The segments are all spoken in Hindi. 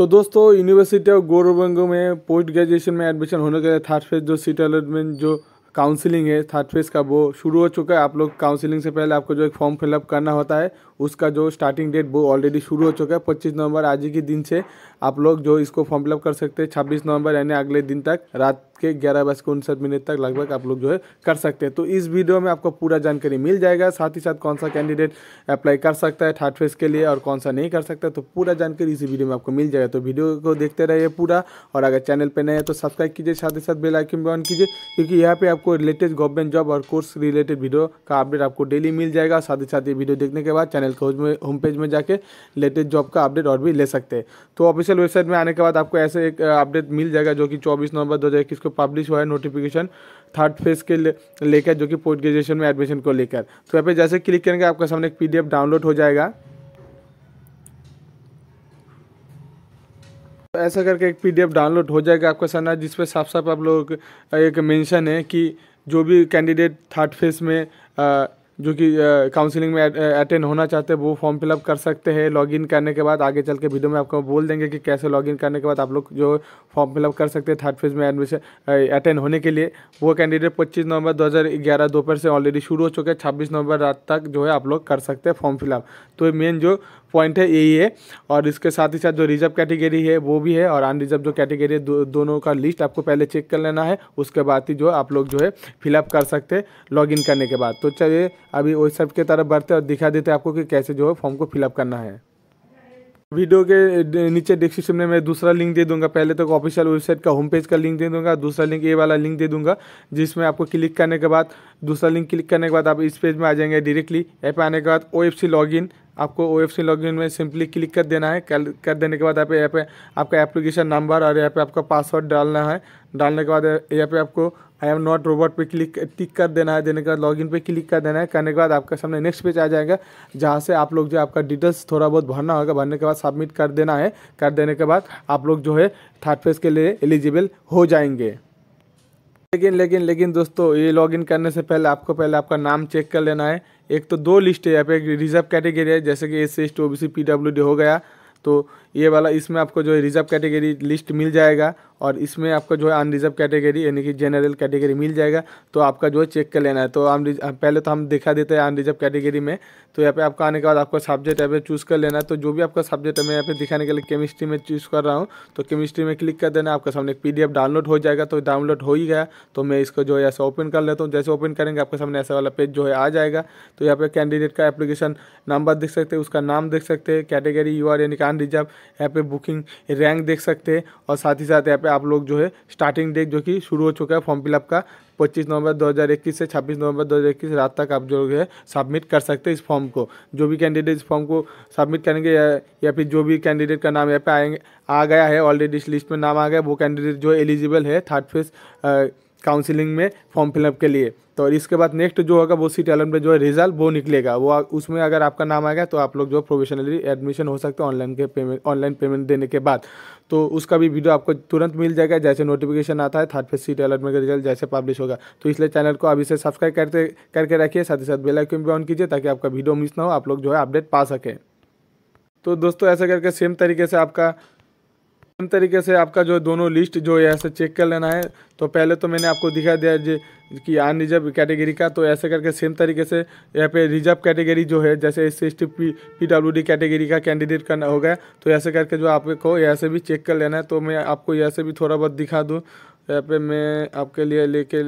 तो दोस्तों यूनिवर्सिटी ऑफ गौरवंग में पोस्ट ग्रेजुएशन में एडमिशन होने के लिए थर्ड फेज जो सीट अलॉटमेंट जो काउंसलिंग है थर्ड फेज का वो शुरू हो चुका है आप लोग काउंसलिंग से पहले आपको जो एक फॉर्म फिलअप करना होता है उसका जो स्टार्टिंग डेट वो ऑलरेडी शुरू हो चुका है पच्चीस नवंबर आज ही के दिन से आप लोग जो इसको फॉर्म फिलअप कर सकते हैं छब्बीस नवंबर यानी अगले दिन तक रात के ग्यारह बज के उनसठ मिनट तक लगभग आप लोग जो है कर सकते हैं तो इस वीडियो में आपको पूरा जानकारी मिल जाएगा साथ ही साथ कौन सा कैंडिडेट अप्लाई कर सकता है थर्ड फेज के लिए और कौन सा नहीं कर सकता तो पूरा जानकारी इसी वीडियो में आपको मिल जाएगा तो वीडियो को देखते रहिए पूरा और अगर चैनल पर नए हैं तो सब्सक्राइब कीजिए साथ ही साथ बेलाइकिन भी ऑन कीजिए क्योंकि यहाँ पर आपको लेटेस्ट गवर्नमेंट जॉब और कोर्स रिलेटेड वीडियो का अपडेट आपको डेली मिल जाएगा साथ ही साथ ये वीडियो देखने के बाद चैनल के होम पेज में जाके लेटेस्ट जॉब का अपडेट और भी ले सकते हैं तो ऑफिशियल वेबसाइट में आने के बाद आपको ऐसे एक अपडेट uh, मिल जाएगा जो कि चौबीस नवंबर दो को तो पब्लिश हुआ है नोटिफिकेशन थर्ड फेज के लेकर जो कि पोस्ट ग्रेजुएशन में एडमिशन को लेकर तो यहाँ पे जैसे क्लिक करेंगे आपके सामने एक पीडीएफ डाउनलोड हो जाएगा तो ऐसा करके एक पीडीएफ डाउनलोड हो जाएगा आपका सामने जिसपे साफ साफ आप लोग एक मेंशन है कि जो भी कैंडिडेट थर्ड फेज में आ, जो कि काउंसलिंग में अटेंड होना चाहते हैं वो फॉर्म फिलअप कर सकते हैं लॉगिन करने के बाद आगे चल के वीडियो में आपको बोल देंगे कि कैसे लॉगिन करने के बाद आप लोग जो फॉर्म फिलअप कर सकते हैं थर्ड फेज में एडमिशन अटेंड होने के लिए वो कैंडिडेट पच्चीस नवंबर दो दोपहर से ऑलरेडी शुरू हो चुके हैं छब्बीस नवंबर रात तक जो है आप लोग कर सकते हैं फॉर्म फिलअप तो मेन जो पॉइंट है यही है और इसके साथ ही साथ जो रिजर्व कैटेगरी है वो भी है और अनरिजर्व जो कैटेगरी है दो, दोनों का लिस्ट आपको पहले चेक कर लेना है उसके बाद ही जो आप लोग जो है फिलअप कर सकते हैं लॉगिन करने के बाद तो चलिए अभी वही सब के तरफ बढ़ते और दिखा देते आपको कि कैसे जो है फॉर्म को फिलअप करना है वीडियो के नीचे डिस्क्रिप्शन में मैं दूसरा लिंक दे दूंगा पहले तो ऑफिशियल वेबसाइट का होम पेज का लिंक दे दूंगा दूसरा लिंक ये वाला लिंक दे दूंगा जिसमें आपको क्लिक करने के बाद दूसरा लिंक क्लिक करने के बाद आप इस पेज में आ जाएंगे डायरेक्टली ऐप आने के बाद ओ एफ सी लॉगिन आपको ओ एफ सी इन में सिंपली क्लिक कर देना है कर देने के बाद आप यहाँ पे आपका एप्लीकेशन नंबर और यहाँ पे आपका पासवर्ड डालना है डालने के बाद यहाँ पे आपको आई एम नॉट रोबोट पे क्लिक टिक कर देना है देने के बाद लॉगिन पे क्लिक कर देना है करने के बाद आपके सामने नेक्स्ट पेज आ जाएगा जहाँ से आप लोग जो आपका डिटेल्स थोड़ा बहुत भरना होगा भरने के बाद सबमिट कर देना है कर देने के बाद आप लोग जो है थर्ड फेज के लिए एलिजिबल हो जाएंगे लेकिन लेकिन लेकिन दोस्तों ये लॉगिन करने से पहले आपको पहले आपका नाम चेक कर लेना है एक तो दो लिस्ट है यहाँ पे एक रिजर्व कैटेगरी है जैसे कि S C S T O B C P W D हो गया तो ये वाला इसमें आपको जो है रिजर्व कैटेगरी लिस्ट मिल जाएगा और इसमें आपको जो है अनरिजर्व कैटेगरी यानी कि जनरल कैटेगरी मिल जाएगा तो आपका जो है चेक कर लेना है तो अन पहले तो हम दिखा देते हैं अनरिजर्व कैटेगरी में तो यहाँ पे आपका आने के बाद आपको सब्जेक्ट यहाँ पे चूज़ कर लेना है तो जो भी आपका सब्जेक्ट है मैं यहाँ पे दिखाने के लिए केमिस्ट्री में चूज़ कर रहा हूँ तो केमिस्ट्री में क्लिक कर देना आपका सामने पी डाउनलोड हो जाएगा तो डाउनलोड हो ही गया तो मैं इसको जो है ऐसा ओपन कर लेता हूँ जैसे ओपन करेंगे आपके सामने ऐसा वाला पेज जो है आ जाएगा तो यहाँ पे कैंडिडेट का एप्लीकेशन नंबर देख सकते हैं उसका नाम देख सकते हैं कैटेगरी यू आर यानी कि अनरिजर्व यहाँ पे बुकिंग रैंक देख सकते हैं और साथ ही साथ यहाँ पे आप लोग जो है स्टार्टिंग डेट जो कि शुरू हो चुका है फॉर्म फिलअप का 25 नवंबर 2021 से 26 नवंबर 2021 रात तक आप जो है सबमिट कर सकते हैं इस फॉर्म को जो भी कैंडिडेट इस फॉर्म को सबमिट करेंगे या, या फिर जो भी कैंडिडेट का नाम यहाँ पे आएंगे आ गया है ऑलरेडी इस लिस्ट में नाम आ गया वो कैंडिडेट जो एलिजिबल है थर्ड फेज काउंसिलिंग में फॉर्म फिलअप के लिए तो इसके बाद नेक्स्ट जो होगा वो सी टैलेंट में जो है रिजल्ट वो निकलेगा वो उसमें अगर आपका नाम आएगा तो आप लोग जो प्रोफेशनली एडमिशन हो सकते हैं ऑनलाइन के पेमेंट ऑनलाइन पेमेंट देने के बाद तो उसका भी वीडियो आपको तुरंत मिल जाएगा जैसे नोटिफिकेशन आता है थर्ड फेज सी टैलेंट में रिजल्ट जैसे पब्लिश होगा तो इसलिए चैनल को अभी से सब्सक्राइब करते करके रखिए साथ ही साथ बेलाइकन भी ऑन कीजिए ताकि आपका वीडियो मिस ना हो आप लोग जो है अपडेट पा सकें तो दोस्तों ऐसा करके सेम तरीके से आपका तरीके से आपका जो दोनों लिस्ट जो ऐसे चेक कर लेना है तो पहले तो मैंने आपको दिखा दिया कि रिजर्व कैटेगरी का तो ऐसे करके सेम तरीके से यहाँ पे रिजर्व कैटेगरी जो है जैसे S C S T P P W D category का कैंडिडेट करना होगा तो ऐसे करके जो आपको ऐसे भी चेक कर लेना है तो मैं आपको ऐसे भी थोड़ा बहुत दिखा दूँ यहाँ पे मैं आपके लिए लेके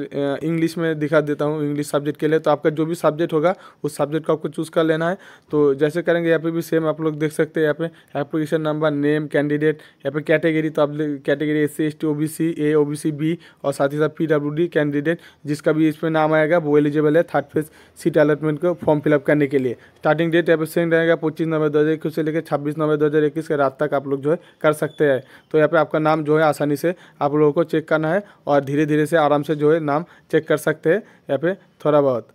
इंग्लिश में दिखा देता हूँ इंग्लिश सब्जेक्ट के लिए तो आपका जो भी सब्जेक्ट होगा उस सब्जेक्ट को आपको चूज़ कर लेना है तो जैसे करेंगे यहाँ पे भी सेम आप लोग देख सकते हैं यहाँ पे एप्लीकेशन नंबर नेम कैंडिडेट यहाँ पे कैटेगरी तो आप category S C S T O B C A O B C B और साथ ही साथ पी डब्ल्यू डी कैंडिडेट जिसका भी इसमें नाम आएगा वो एलिजिबल है थर्ड फेज सीट अलॉटमेंट को फॉर्म फिलअप करने के लिए स्टार्टिंग डेट यहाँ पे सेम रहेगा पच्चीस नवंबर दो हज़ार इक्कीस से लेकर छब्बीस नवंबर दो हज़ार इक्कीस के रात तक आप लोग जो है कर सकते हैं तो यहाँ पे आपका नाम जो है आसानी से आप लोगों को चेक करना है है और धीरे धीरे से आराम से जो है नाम चेक कर सकते हैं या फिर थोड़ा बहुत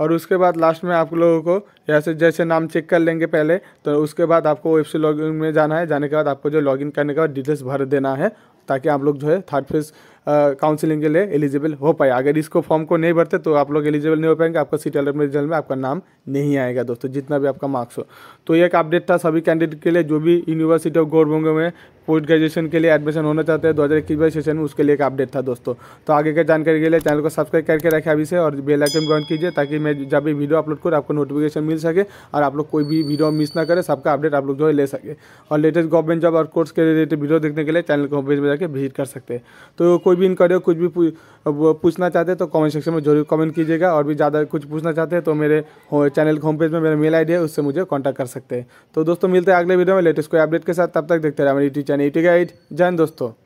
और उसके बाद लास्ट में आप लोगों को यहाँ से जैसे नाम चेक कर लेंगे पहले तो उसके बाद आपको वेब से लॉगिन में जाना है जाने के बाद आपको जो लॉगिन करने के बाद डिटेल्स भर देना है ताकि आप लोग जो है थर्ड फेज़ काउंसिलिंग के लिए एलिजिबल हो पाए अगर इसको फॉर्म को नहीं भरते तो आप लोग एलिजिबल नहीं हो पाएंगे आपका सीट अलॉटमेंट रिजल्ट में आपका नाम नहीं आएगा दोस्तों जितना भी आपका मार्क्स हो तो एक अपडेट था सभी कैंडिडेट के लिए जो भी यूनिवर्सिटी ऑफ गोरबंगे में पोस्ट ग्रेजुएशन के लिए एडमिशन होना चाहते हैं दो हज़ार इक्कीस सेशन में उसके लिए एक अपडेट था दोस्तों तो आगे का जानकारी के लिए चैनल को सब्सक्राइब करके रखें अभी से और बेल आइकन ज्वाइन कीजिए ताकि मैं जब भी वीडियो अपलोड करूँ आपको नोटिफिकेशन मिल सके और आप लोग कोई भी वीडियो मिस ना करें सबका अपडेट आप लोग जो है ले सके और लेटेस्ट गवर्नमेंट जॉब और कोर्स के रिलेटेड वीडियो देखने के लिए चैनल को होम पेज में जाकर विजिट कर सकते हैं तो कोई कोई भी इनक्वायरी कुछ भी पूछना चाहते हैं तो कमेंट सेक्शन में जरूर कमेंट कीजिएगा और भी ज़्यादा कुछ पूछना चाहते हैं तो मेरे चैनल के होम पेज में मेरा मेल आई है उससे मुझे कॉन्टैक्ट कर सकते हैं तो दोस्तों मिलते हैं अगले वीडियो में लेटेस्ट कोई अपडेट के साथ तब तक देखते रहे मेरी YouTube channel T guide Jain दोस्तों